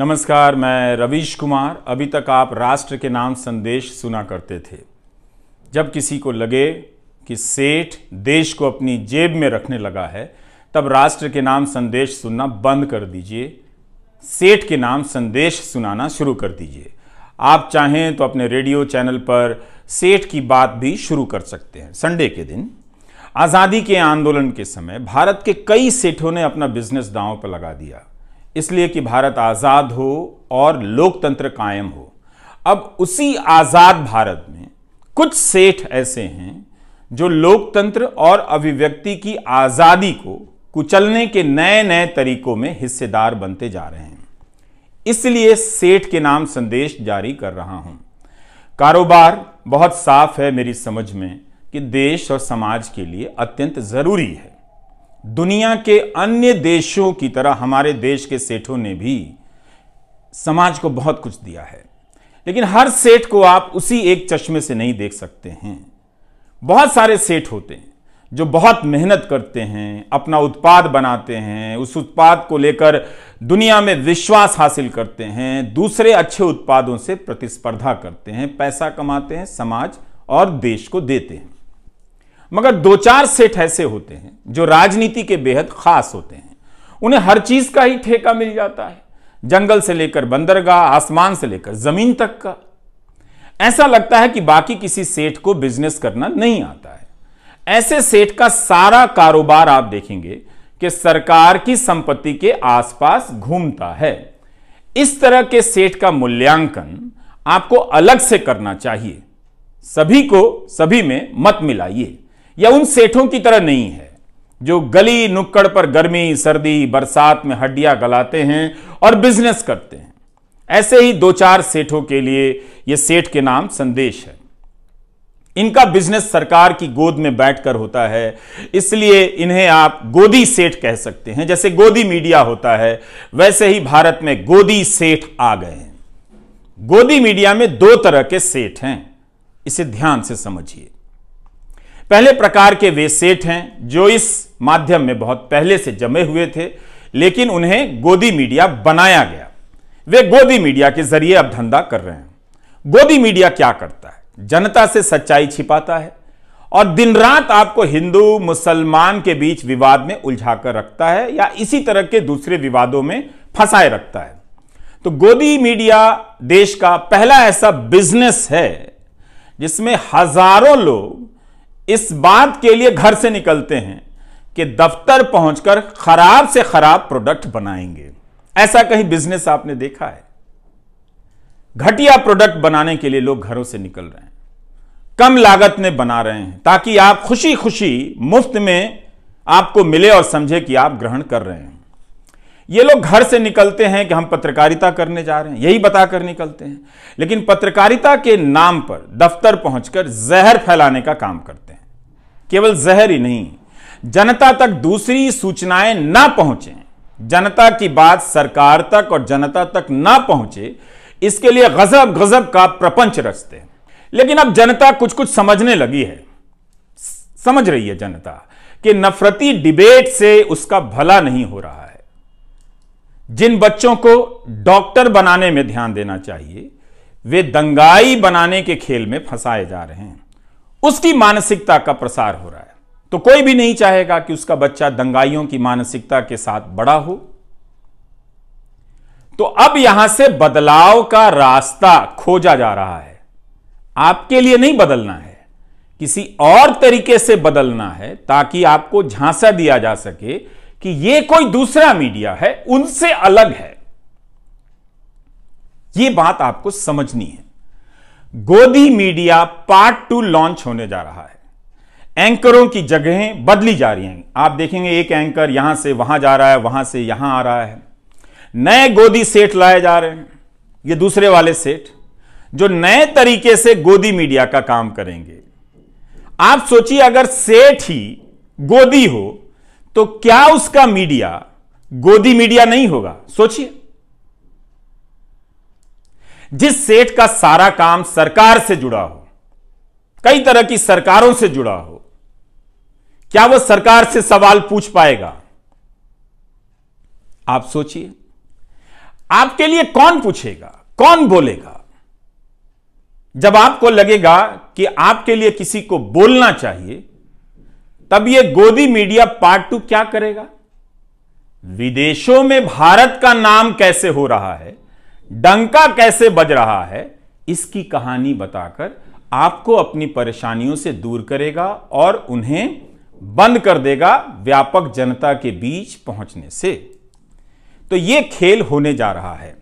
नमस्कार मैं रवीश कुमार अभी तक आप राष्ट्र के नाम संदेश सुना करते थे जब किसी को लगे कि सेठ देश को अपनी जेब में रखने लगा है तब राष्ट्र के नाम संदेश सुनना बंद कर दीजिए सेठ के नाम संदेश सुनाना शुरू कर दीजिए आप चाहें तो अपने रेडियो चैनल पर सेठ की बात भी शुरू कर सकते हैं संडे के दिन आज़ादी के आंदोलन के समय भारत के कई सेठों ने अपना बिजनेस दांव पर लगा दिया इसलिए कि भारत आज़ाद हो और लोकतंत्र कायम हो अब उसी आज़ाद भारत में कुछ सेठ ऐसे हैं जो लोकतंत्र और अभिव्यक्ति की आज़ादी को कुचलने के नए नए तरीकों में हिस्सेदार बनते जा रहे हैं इसलिए सेठ के नाम संदेश जारी कर रहा हूं कारोबार बहुत साफ है मेरी समझ में कि देश और समाज के लिए अत्यंत ज़रूरी है दुनिया के अन्य देशों की तरह हमारे देश के सेठों ने भी समाज को बहुत कुछ दिया है लेकिन हर सेठ को आप उसी एक चश्मे से नहीं देख सकते हैं बहुत सारे सेठ होते हैं जो बहुत मेहनत करते हैं अपना उत्पाद बनाते हैं उस उत्पाद को लेकर दुनिया में विश्वास हासिल करते हैं दूसरे अच्छे उत्पादों से प्रतिस्पर्धा करते हैं पैसा कमाते हैं समाज और देश को देते हैं मगर दो चार सेठ ऐसे होते हैं जो राजनीति के बेहद खास होते हैं उन्हें हर चीज का ही ठेका मिल जाता है जंगल से लेकर बंदरगाह आसमान से लेकर जमीन तक का ऐसा लगता है कि बाकी किसी सेठ को बिजनेस करना नहीं आता है ऐसे सेठ का सारा कारोबार आप देखेंगे कि सरकार की संपत्ति के आसपास घूमता है इस तरह के सेठ का मूल्यांकन आपको अलग से करना चाहिए सभी को सभी में मत मिलाइए या उन सेठों की तरह नहीं है जो गली नुक्कड़ पर गर्मी सर्दी बरसात में हड्डियां गलाते हैं और बिजनेस करते हैं ऐसे ही दो चार सेठों के लिए यह सेठ के नाम संदेश है इनका बिजनेस सरकार की गोद में बैठकर होता है इसलिए इन्हें आप गोदी सेठ कह सकते हैं जैसे गोदी मीडिया होता है वैसे ही भारत में गोदी सेठ आ गए हैं गोदी मीडिया में दो तरह के सेठ हैं इसे ध्यान से समझिए पहले प्रकार के वे सेठ हैं जो इस माध्यम में बहुत पहले से जमे हुए थे लेकिन उन्हें गोदी मीडिया बनाया गया वे गोदी मीडिया के जरिए अब धंधा कर रहे हैं गोदी मीडिया क्या करता है जनता से सच्चाई छिपाता है और दिन रात आपको हिंदू मुसलमान के बीच विवाद में उलझा कर रखता है या इसी तरह के दूसरे विवादों में फंसाए रखता है तो गोदी मीडिया देश का पहला ऐसा बिजनेस है जिसमें हजारों लोग इस बात के लिए घर से निकलते हैं कि दफ्तर पहुंचकर खराब से खराब प्रोडक्ट बनाएंगे ऐसा कहीं बिजनेस आपने देखा है घटिया प्रोडक्ट बनाने के लिए लोग घरों से निकल रहे हैं कम लागत में बना रहे हैं ताकि आप खुशी खुशी मुफ्त में आपको मिले और समझे कि आप ग्रहण कर रहे हैं ये लोग घर से निकलते हैं कि हम पत्रकारिता करने जा रहे हैं यही बताकर निकलते हैं लेकिन पत्रकारिता के नाम पर दफ्तर पहुंचकर जहर फैलाने का काम करते हैं केवल जहर ही नहीं जनता तक दूसरी सूचनाएं ना पहुंचे जनता की बात सरकार तक और जनता तक ना पहुंचे इसके लिए गजब गजब का प्रपंच रचते हैं लेकिन अब जनता कुछ कुछ समझने लगी है समझ रही है जनता कि नफरती डिबेट से उसका भला नहीं हो रहा है जिन बच्चों को डॉक्टर बनाने में ध्यान देना चाहिए वे दंगाई बनाने के खेल में फंसाए जा रहे हैं उसकी मानसिकता का प्रसार हो रहा है तो कोई भी नहीं चाहेगा कि उसका बच्चा दंगाइयों की मानसिकता के साथ बड़ा हो तो अब यहां से बदलाव का रास्ता खोजा जा रहा है आपके लिए नहीं बदलना है किसी और तरीके से बदलना है ताकि आपको झांसा दिया जा सके कि यह कोई दूसरा मीडिया है उनसे अलग है यह बात आपको समझनी है गोदी मीडिया पार्ट टू लॉन्च होने जा रहा है एंकरों की जगहें बदली जा रही हैं आप देखेंगे एक एंकर यहां से वहां जा रहा है वहां से यहां आ रहा है नए गोदी सेठ लाए जा रहे हैं ये दूसरे वाले सेठ जो नए तरीके से गोदी मीडिया का काम करेंगे आप सोचिए अगर सेठ ही गोदी हो तो क्या उसका मीडिया गोदी मीडिया नहीं होगा सोचिए जिस सेठ का सारा काम सरकार से जुड़ा हो कई तरह की सरकारों से जुड़ा हो क्या वह सरकार से सवाल पूछ पाएगा आप सोचिए आपके लिए कौन पूछेगा कौन बोलेगा जब आपको लगेगा कि आपके लिए किसी को बोलना चाहिए तब यह गोदी मीडिया पार्ट टू क्या करेगा विदेशों में भारत का नाम कैसे हो रहा है डंका कैसे बज रहा है इसकी कहानी बताकर आपको अपनी परेशानियों से दूर करेगा और उन्हें बंद कर देगा व्यापक जनता के बीच पहुंचने से तो ये खेल होने जा रहा है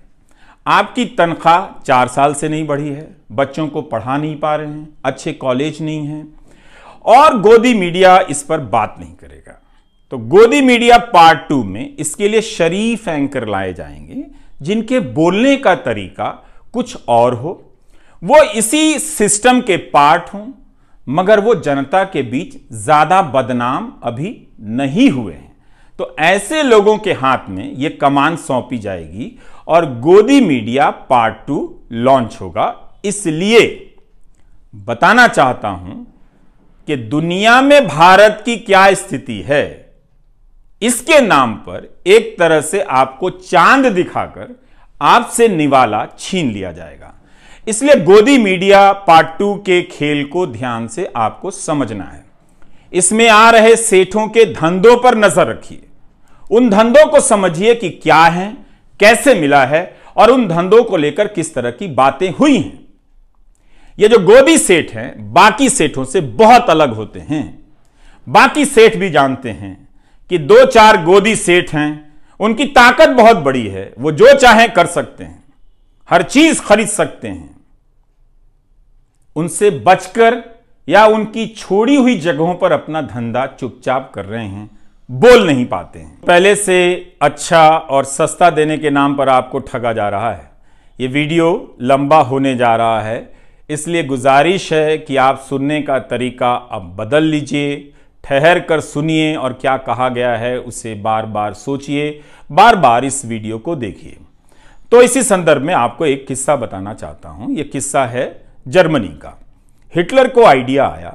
आपकी तनख्वाह चार साल से नहीं बढ़ी है बच्चों को पढ़ा नहीं पा रहे हैं अच्छे कॉलेज नहीं हैं और गोदी मीडिया इस पर बात नहीं करेगा तो गोदी मीडिया पार्ट टू में इसके लिए शरीफ एंकर लाए जाएंगे जिनके बोलने का तरीका कुछ और हो वो इसी सिस्टम के पार्ट हों मगर वो जनता के बीच ज़्यादा बदनाम अभी नहीं हुए हैं तो ऐसे लोगों के हाथ में ये कमान सौंपी जाएगी और गोदी मीडिया पार्ट टू लॉन्च होगा इसलिए बताना चाहता हूं कि दुनिया में भारत की क्या स्थिति है इसके नाम पर एक तरह से आपको चांद दिखाकर आपसे निवाला छीन लिया जाएगा इसलिए गोदी मीडिया पार्ट टू के खेल को ध्यान से आपको समझना है इसमें आ रहे सेठों के धंधों पर नजर रखिए उन धंधों को समझिए कि क्या है कैसे मिला है और उन धंधों को लेकर किस तरह की बातें हुई हैं ये जो गोदी सेठ हैं बाकी सेठों से बहुत अलग होते हैं बाकी सेठ भी जानते हैं कि दो चार गोदी सेठ हैं उनकी ताकत बहुत बड़ी है वो जो चाहें कर सकते हैं हर चीज खरीद सकते हैं उनसे बचकर या उनकी छोड़ी हुई जगहों पर अपना धंधा चुपचाप कर रहे हैं बोल नहीं पाते हैं पहले से अच्छा और सस्ता देने के नाम पर आपको ठगा जा रहा है ये वीडियो लंबा होने जा रहा है इसलिए गुजारिश है कि आप सुनने का तरीका अब बदल लीजिए ठहर कर सुनिए और क्या कहा गया है उसे बार बार सोचिए बार बार इस वीडियो को देखिए तो इसी संदर्भ में आपको एक किस्सा बताना चाहता हूं यह किस्सा है जर्मनी का हिटलर को आइडिया आया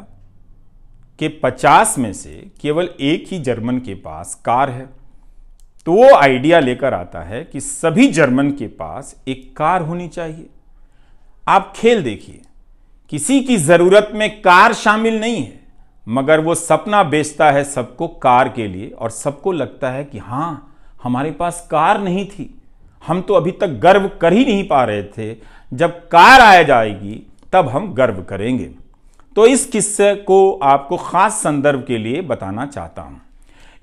कि 50 में से केवल एक ही जर्मन के पास कार है तो वो आइडिया लेकर आता है कि सभी जर्मन के पास एक कार होनी चाहिए आप खेल देखिए किसी की जरूरत में कार शामिल नहीं है मगर वो सपना बेचता है सबको कार के लिए और सबको लगता है कि हाँ हमारे पास कार नहीं थी हम तो अभी तक गर्व कर ही नहीं पा रहे थे जब कार आ जाएगी तब हम गर्व करेंगे तो इस किस्से को आपको ख़ास संदर्भ के लिए बताना चाहता हूँ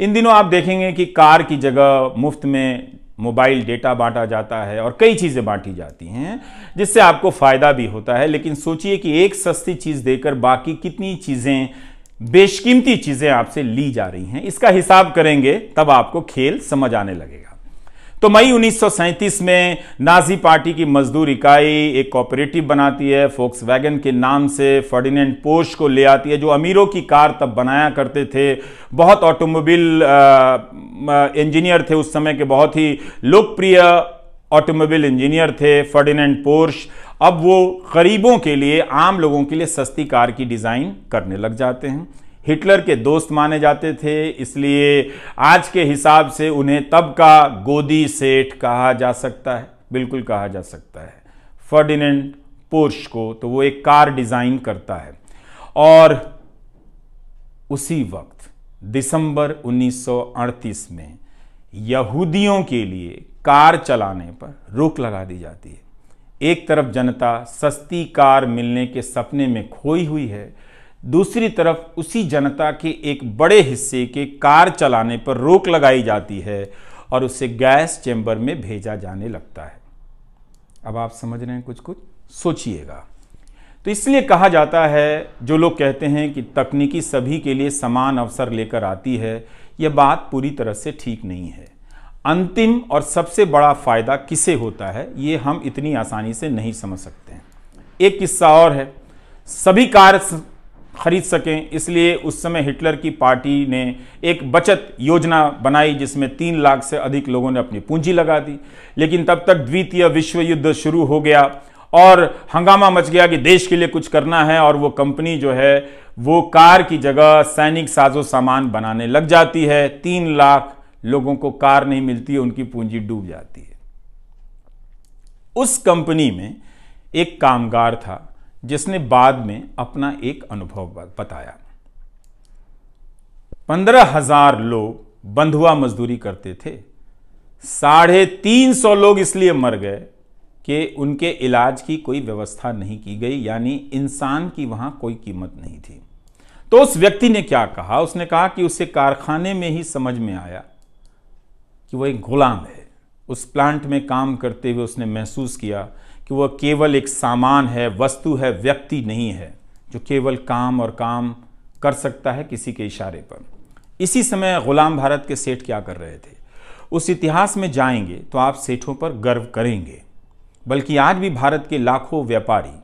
इन दिनों आप देखेंगे कि कार की जगह मुफ्त में मोबाइल डेटा बांटा जाता है और कई चीज़ें बांटी जाती हैं जिससे आपको फ़ायदा भी होता है लेकिन सोचिए कि एक सस्ती चीज़ देकर बाकी कितनी चीज़ें बेशकीमती चीजें आपसे ली जा रही हैं इसका हिसाब करेंगे तब आपको खेल समझ आने लगेगा तो मई 1937 में नाजी पार्टी की मजदूर इकाई एक कॉपरेटिव बनाती है फोक्स वैगन के नाम से फर्डिनेंट पोश को ले आती है जो अमीरों की कार तब बनाया करते थे बहुत ऑटोमोबाइल इंजीनियर थे उस समय के बहुत ही लोकप्रिय ऑटोमोबाइल इंजीनियर थे फर्डिनेंड पोर्श अब वो गरीबों के लिए आम लोगों के लिए सस्ती कार की डिज़ाइन करने लग जाते हैं हिटलर के दोस्त माने जाते थे इसलिए आज के हिसाब से उन्हें तब का गोदी सेठ कहा जा सकता है बिल्कुल कहा जा सकता है फर्डिनेंड पोर्श को तो वो एक कार डिज़ाइन करता है और उसी वक्त दिसंबर 1938 में यहूदियों के लिए कार चलाने पर रोक लगा दी जाती है एक तरफ जनता सस्ती कार मिलने के सपने में खोई हुई है दूसरी तरफ उसी जनता के एक बड़े हिस्से के कार चलाने पर रोक लगाई जाती है और उसे गैस चैम्बर में भेजा जाने लगता है अब आप समझ रहे हैं कुछ कुछ सोचिएगा तो इसलिए कहा जाता है जो लोग कहते हैं कि तकनीकी सभी के लिए समान अवसर लेकर आती है यह बात पूरी तरह से ठीक नहीं है अंतिम और सबसे बड़ा फ़ायदा किसे होता है ये हम इतनी आसानी से नहीं समझ सकते हैं एक किस्सा और है सभी कार खरीद सकें इसलिए उस समय हिटलर की पार्टी ने एक बचत योजना बनाई जिसमें तीन लाख से अधिक लोगों ने अपनी पूंजी लगा दी लेकिन तब तक द्वितीय विश्व युद्ध शुरू हो गया और हंगामा मच गया कि देश के लिए कुछ करना है और वो कंपनी जो है वो कार की जगह सैनिक साजो सामान बनाने लग जाती है तीन लाख लोगों को कार नहीं मिलती है उनकी पूंजी डूब जाती है उस कंपनी में एक कामगार था जिसने बाद में अपना एक अनुभव बताया पंद्रह हजार लोग बंधुआ मजदूरी करते थे साढ़े तीन सौ लोग इसलिए मर गए कि उनके इलाज की कोई व्यवस्था नहीं की गई यानी इंसान की वहां कोई कीमत नहीं थी तो उस व्यक्ति ने क्या कहा उसने कहा कि उसे कारखाने में ही समझ में आया कि वो एक गुलाम है उस प्लांट में काम करते हुए उसने महसूस किया कि वह केवल एक सामान है वस्तु है व्यक्ति नहीं है जो केवल काम और काम कर सकता है किसी के इशारे पर इसी समय गुलाम भारत के सेठ क्या कर रहे थे उस इतिहास में जाएंगे तो आप सेठों पर गर्व करेंगे बल्कि आज भी भारत के लाखों व्यापारी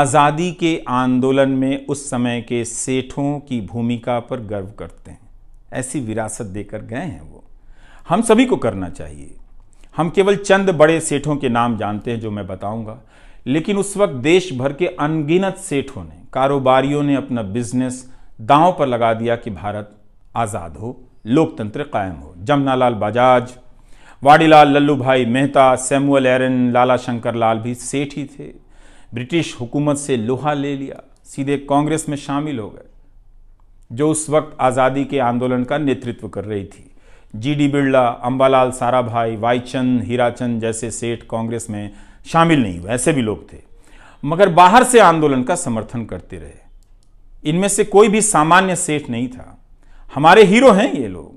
आज़ादी के आंदोलन में उस समय के सेठों की भूमिका पर गर्व करते हैं ऐसी विरासत देकर गए हैं वो हम सभी को करना चाहिए हम केवल चंद बड़े सेठों के नाम जानते हैं जो मैं बताऊंगा लेकिन उस वक्त देश भर के अनगिनत सेठों ने कारोबारियों ने अपना बिजनेस दांव पर लगा दिया कि भारत आज़ाद हो लोकतंत्र कायम हो Jamnalal Bajaj Vadilal Lallubhai Mehta Samuel Aaron Lala Shankar Lal भी सेठ ही थे ब्रिटिश हुकूमत से लोहा ले लिया सीधे कांग्रेस में शामिल हो गए जो उस वक्त आज़ादी के आंदोलन का नेतृत्व कर रही थी जी डी बिरला अम्बालाल साराभाई वाईचंद हीराचंद जैसे सेठ कांग्रेस में शामिल नहीं हुए ऐसे भी लोग थे मगर बाहर से आंदोलन का समर्थन करते रहे इनमें से कोई भी सामान्य सेठ नहीं था हमारे हीरो हैं ये लोग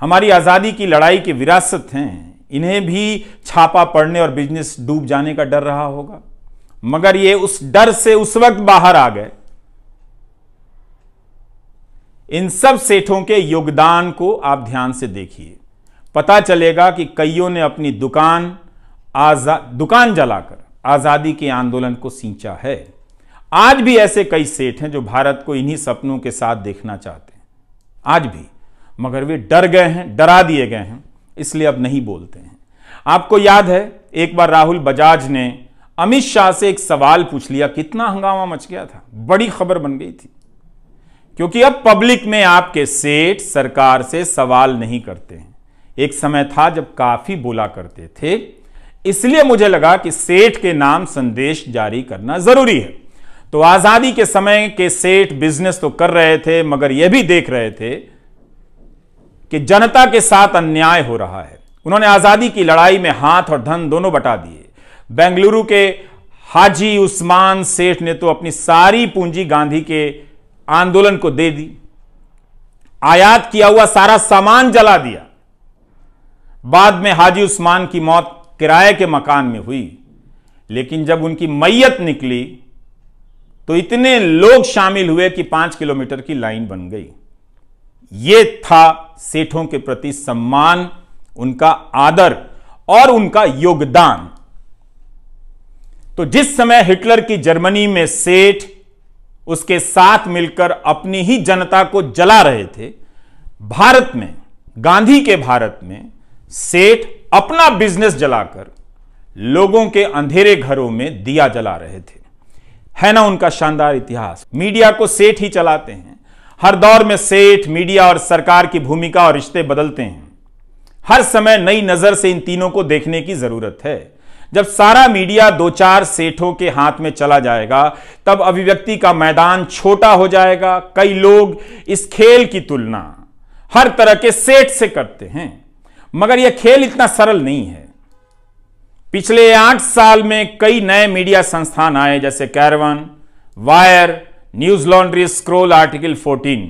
हमारी आज़ादी की लड़ाई के विरासत हैं इन्हें भी छापा पड़ने और बिजनेस डूब जाने का डर रहा होगा मगर ये उस डर से उस वक्त बाहर आ गए इन सब सेठों के योगदान को आप ध्यान से देखिए पता चलेगा कि कईयों ने अपनी दुकान आजा दुकान जलाकर आज़ादी के आंदोलन को सींचा है आज भी ऐसे कई सेठ हैं जो भारत को इन्हीं सपनों के साथ देखना चाहते हैं आज भी मगर वे डर गए हैं डरा दिए गए हैं इसलिए अब नहीं बोलते हैं आपको याद है एक बार राहुल बजाज ने अमित शाह से एक सवाल पूछ लिया कितना हंगामा मच गया था बड़ी खबर बन गई थी क्योंकि अब पब्लिक में आपके सेठ सरकार से सवाल नहीं करते हैं एक समय था जब काफी बोला करते थे इसलिए मुझे लगा कि सेठ के नाम संदेश जारी करना जरूरी है तो आजादी के समय के सेठ बिजनेस तो कर रहे थे मगर यह भी देख रहे थे कि जनता के साथ अन्याय हो रहा है उन्होंने आजादी की लड़ाई में हाथ और धन दोनों बटा दिए बेंगलुरु के हाजी उस्मान सेठ ने तो अपनी सारी पूंजी गांधी के आंदोलन को दे दी आयात किया हुआ सारा सामान जला दिया बाद में हाजी उस्मान की मौत किराए के मकान में हुई लेकिन जब उनकी मैयत निकली तो इतने लोग शामिल हुए कि पांच किलोमीटर की लाइन बन गई ये था सेठों के प्रति सम्मान उनका आदर और उनका योगदान तो जिस समय हिटलर की जर्मनी में सेठ उसके साथ मिलकर अपनी ही जनता को जला रहे थे भारत में गांधी के भारत में सेठ अपना बिजनेस जलाकर लोगों के अंधेरे घरों में दिया जला रहे थे है ना उनका शानदार इतिहास मीडिया को सेठ ही चलाते हैं हर दौर में सेठ मीडिया और सरकार की भूमिका और रिश्ते बदलते हैं हर समय नई नजर से इन तीनों को देखने की जरूरत है जब सारा मीडिया दो चार सेठों के हाथ में चला जाएगा तब अभिव्यक्ति का मैदान छोटा हो जाएगा कई लोग इस खेल की तुलना हर तरह के सेठ से करते हैं मगर यह खेल इतना सरल नहीं है पिछले आठ साल में कई नए मीडिया संस्थान आए जैसे Caravan Wire Newslaundry Scroll article 14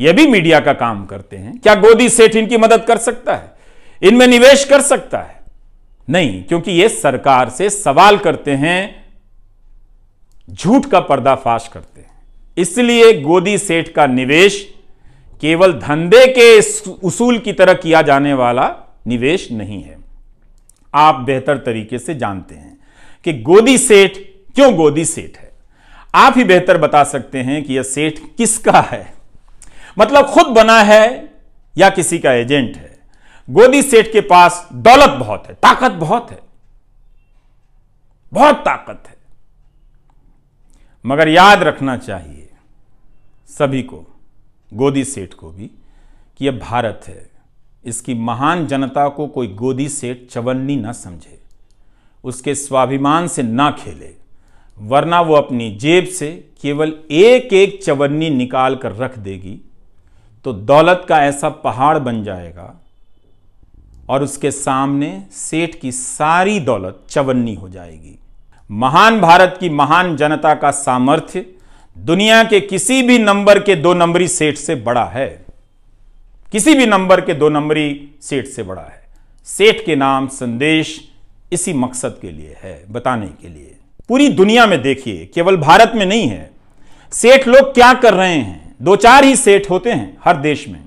यह भी मीडिया का काम करते हैं क्या गोदी सेठ इनकी मदद कर सकता है इनमें निवेश कर सकता है नहीं क्योंकि ये सरकार से सवाल करते हैं झूठ का पर्दाफाश करते हैं इसलिए गोदी सेठ का निवेश केवल धंधे के उसूल की तरह किया जाने वाला निवेश नहीं है आप बेहतर तरीके से जानते हैं कि गोदी सेठ क्यों गोदी सेठ है आप ही बेहतर बता सकते हैं कि यह सेठ किसका है मतलब खुद बना है या किसी का एजेंट है गोदी सेठ के पास दौलत बहुत है ताकत बहुत है बहुत ताकत है मगर याद रखना चाहिए सभी को गोदी सेठ को भी कि यह भारत है इसकी महान जनता को कोई गोदी सेठ चवन्नी ना समझे उसके स्वाभिमान से ना खेले वरना वो अपनी जेब से केवल एक एक चवन्नी निकाल कर रख देगी तो दौलत का ऐसा पहाड़ बन जाएगा और उसके सामने सेठ की सारी दौलत चवन्नी हो जाएगी महान भारत की महान जनता का सामर्थ्य दुनिया के किसी भी नंबर के दो नंबरी सेठ से बड़ा है किसी भी नंबर के दो नंबरी सेठ से बड़ा है सेठ के नाम संदेश इसी मकसद के लिए है बताने के लिए पूरी दुनिया में देखिए केवल भारत में नहीं है सेठ लोग क्या कर रहे हैं दो चार ही सेठ होते हैं हर देश में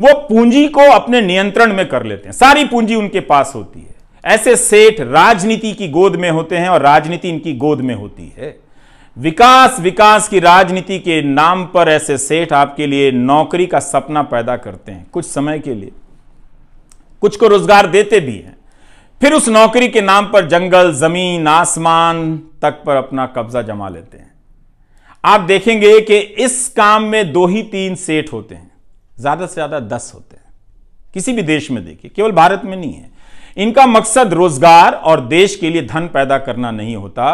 वो पूंजी को अपने नियंत्रण में कर लेते हैं सारी पूंजी उनके पास होती है ऐसे सेठ राजनीति की गोद में होते हैं और राजनीति इनकी गोद में होती है विकास विकास की राजनीति के नाम पर ऐसे सेठ आपके लिए नौकरी का सपना पैदा करते हैं कुछ समय के लिए कुछ को रोजगार देते भी हैं फिर उस नौकरी के नाम पर जंगल जमीन आसमान तक पर अपना कब्जा जमा लेते हैं आप देखेंगे कि इस काम में दो ही तीन सेठ होते हैं ज़्यादा से ज़्यादा दस होते हैं किसी भी देश में देखिए केवल भारत में नहीं है इनका मकसद रोजगार और देश के लिए धन पैदा करना नहीं होता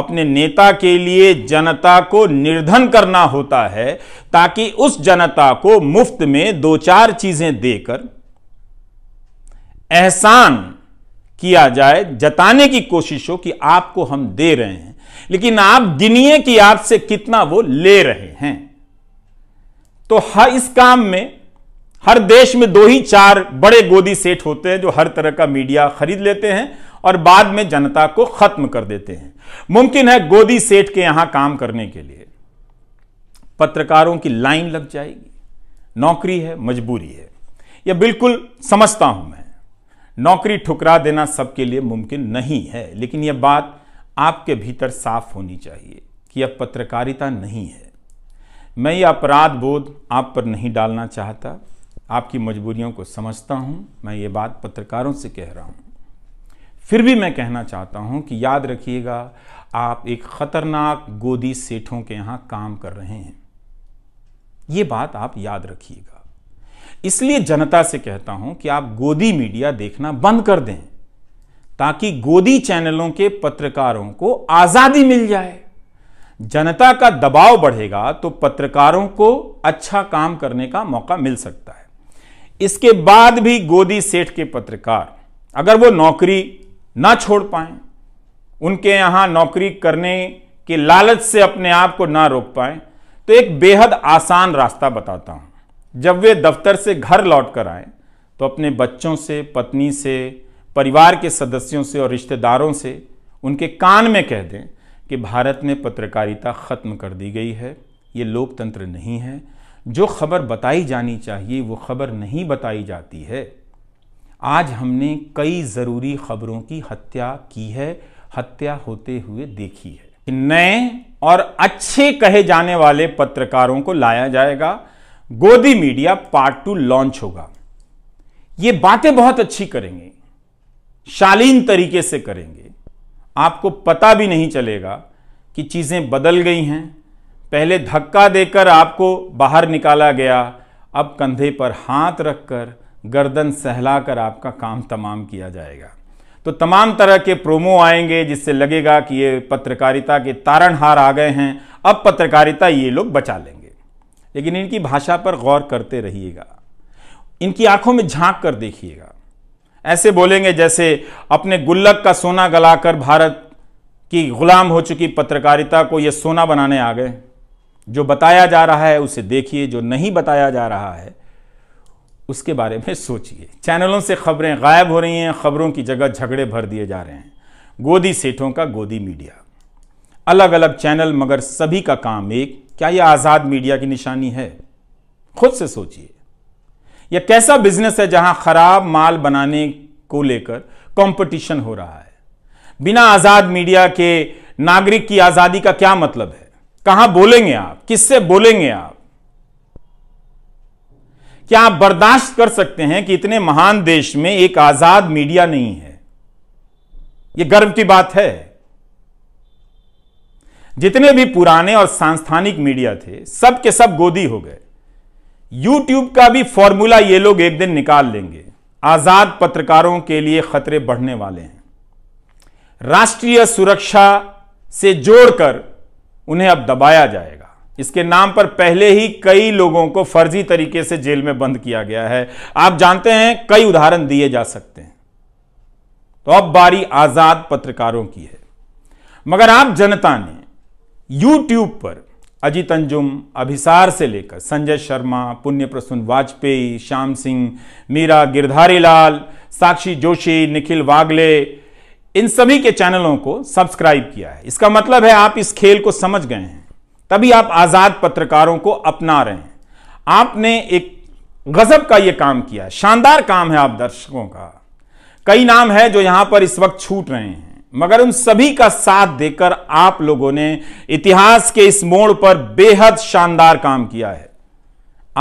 अपने नेता के लिए जनता को निर्धन करना होता है ताकि उस जनता को मुफ्त में दो चार चीजें देकर एहसान किया जाए जताने की कोशिश हो कि आपको हम दे रहे हैं लेकिन आप गिनिए कि आपसे कितना वो ले रहे हैं तो हर इस काम में हर देश में दो ही चार बड़े गोदी सेठ होते हैं जो हर तरह का मीडिया खरीद लेते हैं और बाद में जनता को खत्म कर देते हैं मुमकिन है गोदी सेठ के यहां काम करने के लिए पत्रकारों की लाइन लग जाएगी नौकरी है मजबूरी है यह बिल्कुल समझता हूं मैं नौकरी ठुकरा देना सबके लिए मुमकिन नहीं है लेकिन यह बात आपके भीतर साफ होनी चाहिए कि यह पत्रकारिता नहीं है मैं ये अपराध बोध आप पर नहीं डालना चाहता आपकी मजबूरियों को समझता हूं मैं ये बात पत्रकारों से कह रहा हूं फिर भी मैं कहना चाहता हूं कि याद रखिएगा आप एक ख़तरनाक गोदी सेठों के यहां काम कर रहे हैं ये बात आप याद रखिएगा इसलिए जनता से कहता हूं कि आप गोदी मीडिया देखना बंद कर दें ताकि गोदी चैनलों के पत्रकारों को आज़ादी मिल जाए जनता का दबाव बढ़ेगा तो पत्रकारों को अच्छा काम करने का मौका मिल सकता है इसके बाद भी गोदी सेठ के पत्रकार अगर वो नौकरी ना छोड़ पाए उनके यहां नौकरी करने के लालच से अपने आप को ना रोक पाए तो एक बेहद आसान रास्ता बताता हूं जब वे दफ्तर से घर लौट कर आए तो अपने बच्चों से पत्नी से परिवार के सदस्यों से और रिश्तेदारों से उनके कान में कह दें कि भारत में पत्रकारिता ख़त्म कर दी गई है ये लोकतंत्र नहीं है जो खबर बताई जानी चाहिए वो खबर नहीं बताई जाती है आज हमने कई ज़रूरी खबरों की हत्या की है हत्या होते हुए देखी है नए और अच्छे कहे जाने वाले पत्रकारों को लाया जाएगा गोदी मीडिया पार्ट टू लॉन्च होगा ये बातें बहुत अच्छी करेंगे शालीन तरीके से करेंगे आपको पता भी नहीं चलेगा कि चीज़ें बदल गई हैं पहले धक्का देकर आपको बाहर निकाला गया अब कंधे पर हाथ रखकर गर्दन सहलाकर आपका काम तमाम किया जाएगा तो तमाम तरह के प्रोमो आएंगे जिससे लगेगा कि ये पत्रकारिता के तारणहार आ गए हैं अब पत्रकारिता ये लोग बचा लेंगे लेकिन इनकी भाषा पर गौर करते रहिएगा इनकी आंखों में झांक कर देखिएगा ऐसे बोलेंगे जैसे अपने गुल्लक का सोना गलाकर भारत की गुलाम हो चुकी पत्रकारिता को यह सोना बनाने आ गए जो बताया जा रहा है उसे देखिए जो नहीं बताया जा रहा है उसके बारे में सोचिए चैनलों से खबरें गायब हो रही हैं खबरों की जगह झगड़े भर दिए जा रहे हैं गोदी सेठों का गोदी मीडिया अलग अलग चैनल मगर सभी का काम एक क्या यह आज़ाद मीडिया की निशानी है खुद से सोचिए या कैसा बिजनेस है जहां खराब माल बनाने को लेकर कंपटीशन हो रहा है बिना आजाद मीडिया के नागरिक की आजादी का क्या मतलब है कहां बोलेंगे आप किससे बोलेंगे आप क्या आप बर्दाश्त कर सकते हैं कि इतने महान देश में एक आजाद मीडिया नहीं है यह गर्व की बात है जितने भी पुराने और सांस्थानिक मीडिया थे सब के सब गोदी हो गए यूट्यूब का भी फॉर्मूला ये लोग एक दिन निकाल लेंगे आजाद पत्रकारों के लिए खतरे बढ़ने वाले हैं राष्ट्रीय सुरक्षा से जोड़कर उन्हें अब दबाया जाएगा इसके नाम पर पहले ही कई लोगों को फर्जी तरीके से जेल में बंद किया गया है आप जानते हैं कई उदाहरण दिए जा सकते हैं तो अब बारी आजाद पत्रकारों की है मगर आप जनता ने यूट्यूब पर अजीत अंजुम अभिसार से लेकर संजय शर्मा पुण्य प्रसून वाजपेयी श्याम सिंह मीरा गिरधारी लाल साक्षी जोशी निखिल वागले इन सभी के चैनलों को सब्सक्राइब किया है इसका मतलब है आप इस खेल को समझ गए हैं तभी आप आज़ाद पत्रकारों को अपना रहे हैं आपने एक गजब का यह काम किया शानदार काम है आप दर्शकों का कई नाम है जो यहां पर इस वक्त छूट रहे हैं मगर उन सभी का साथ देकर आप लोगों ने इतिहास के इस मोड़ पर बेहद शानदार काम किया है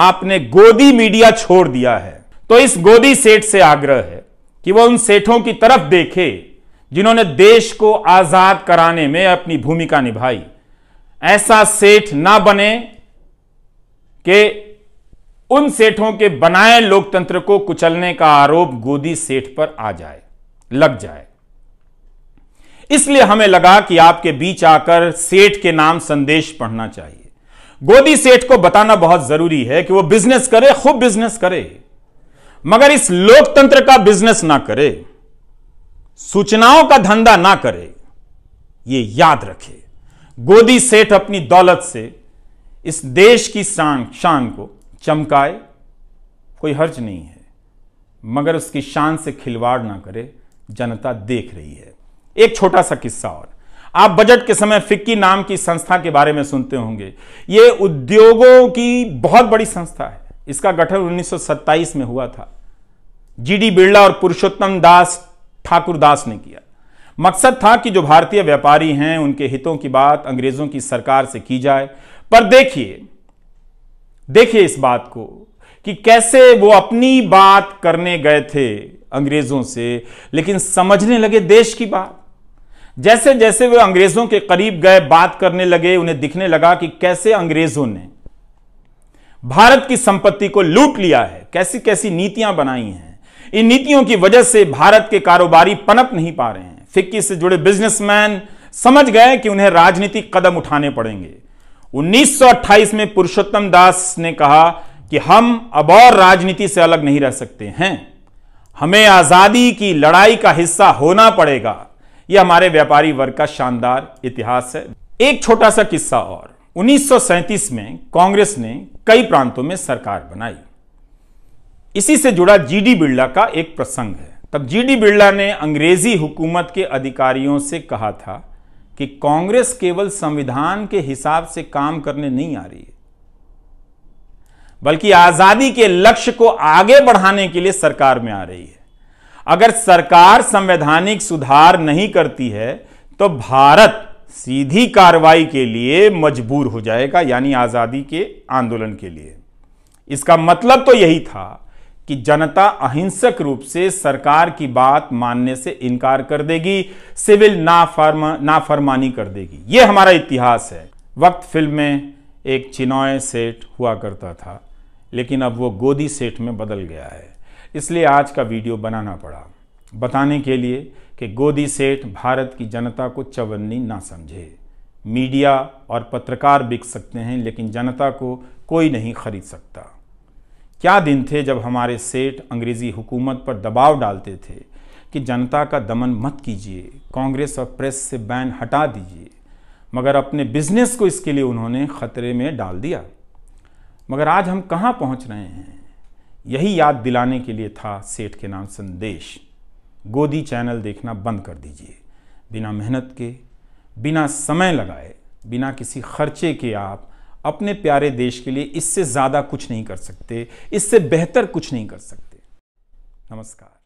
आपने गोदी मीडिया छोड़ दिया है तो इस गोदी सेठ से आग्रह है कि वह उन सेठों की तरफ देखे जिन्होंने देश को आजाद कराने में अपनी भूमिका निभाई ऐसा सेठ ना बने कि उन सेठों के बनाए लोकतंत्र को कुचलने का आरोप गोदी सेठ पर आ जाए लग जाए इसलिए हमें लगा कि आपके बीच आकर सेठ के नाम संदेश पढ़ना चाहिए गोदी सेठ को बताना बहुत जरूरी है कि वो बिजनेस करे खूब बिजनेस करे मगर इस लोकतंत्र का बिजनेस ना करे सूचनाओं का धंधा ना करे ये याद रखे गोदी सेठ अपनी दौलत से इस देश की शान शान को चमकाए कोई हर्ज नहीं है मगर उसकी शान से खिलवाड़ ना करे जनता देख रही है एक छोटा सा किस्सा और आप बजट के समय फिक्की नाम की संस्था के बारे में सुनते होंगे ये उद्योगों की बहुत बड़ी संस्था है इसका गठन उन्नीस में हुआ था जीडी बिरला और पुरुषोत्तम दास ठाकुर दास ने किया मकसद था कि जो भारतीय व्यापारी हैं उनके हितों की बात अंग्रेजों की सरकार से की जाए पर देखिए देखिए इस बात को कि कैसे वो अपनी बात करने गए थे अंग्रेजों से लेकिन समझने लगे देश की बात जैसे जैसे वे अंग्रेजों के करीब गए बात करने लगे उन्हें दिखने लगा कि कैसे अंग्रेजों ने भारत की संपत्ति को लूट लिया है कैसी कैसी नीतियां बनाई हैं इन नीतियों की वजह से भारत के कारोबारी पनप नहीं पा रहे हैं फिक्की से जुड़े बिजनेसमैन समझ गए कि उन्हें राजनीतिक कदम उठाने पड़ेंगे 1928 में पुरुषोत्तम दास ने कहा कि हम अब और राजनीति से अलग नहीं रह सकते हैं हमें आजादी की लड़ाई का हिस्सा होना पड़ेगा ये हमारे व्यापारी वर्ग का शानदार इतिहास है एक छोटा सा किस्सा और 1937 में कांग्रेस ने कई प्रांतों में सरकार बनाई इसी से जुड़ा जीडी बिरला का एक प्रसंग है तब जीडी बिरला ने अंग्रेजी हुकूमत के अधिकारियों से कहा था कि कांग्रेस केवल संविधान के हिसाब से काम करने नहीं आ रही है बल्कि आजादी के लक्ष्य को आगे बढ़ाने के लिए सरकार में आ रही है अगर सरकार संवैधानिक सुधार नहीं करती है तो भारत सीधी कार्रवाई के लिए मजबूर हो जाएगा यानी आज़ादी के आंदोलन के लिए इसका मतलब तो यही था कि जनता अहिंसक रूप से सरकार की बात मानने से इनकार कर देगी सिविल नाफरमा नाफरमानी कर देगी ये हमारा इतिहास है वक्त फिल्म में एक चिनॉय सेठ हुआ करता था लेकिन अब वो गोदी सेठ में बदल गया है इसलिए आज का वीडियो बनाना पड़ा बताने के लिए कि गोदी सेठ भारत की जनता को चवन्नी ना समझे मीडिया और पत्रकार बिक सकते हैं लेकिन जनता को कोई नहीं खरीद सकता क्या दिन थे जब हमारे सेठ अंग्रेज़ी हुकूमत पर दबाव डालते थे कि जनता का दमन मत कीजिए कांग्रेस और प्रेस से बैन हटा दीजिए मगर अपने बिजनेस को इसके लिए उन्होंने खतरे में डाल दिया मगर आज हम कहाँ पहुँच रहे हैं यही याद दिलाने के लिए था सेठ के नाम संदेश गोदी चैनल देखना बंद कर दीजिए बिना मेहनत के बिना समय लगाए बिना किसी खर्चे के आप अपने प्यारे देश के लिए इससे ज़्यादा कुछ नहीं कर सकते इससे बेहतर कुछ नहीं कर सकते नमस्कार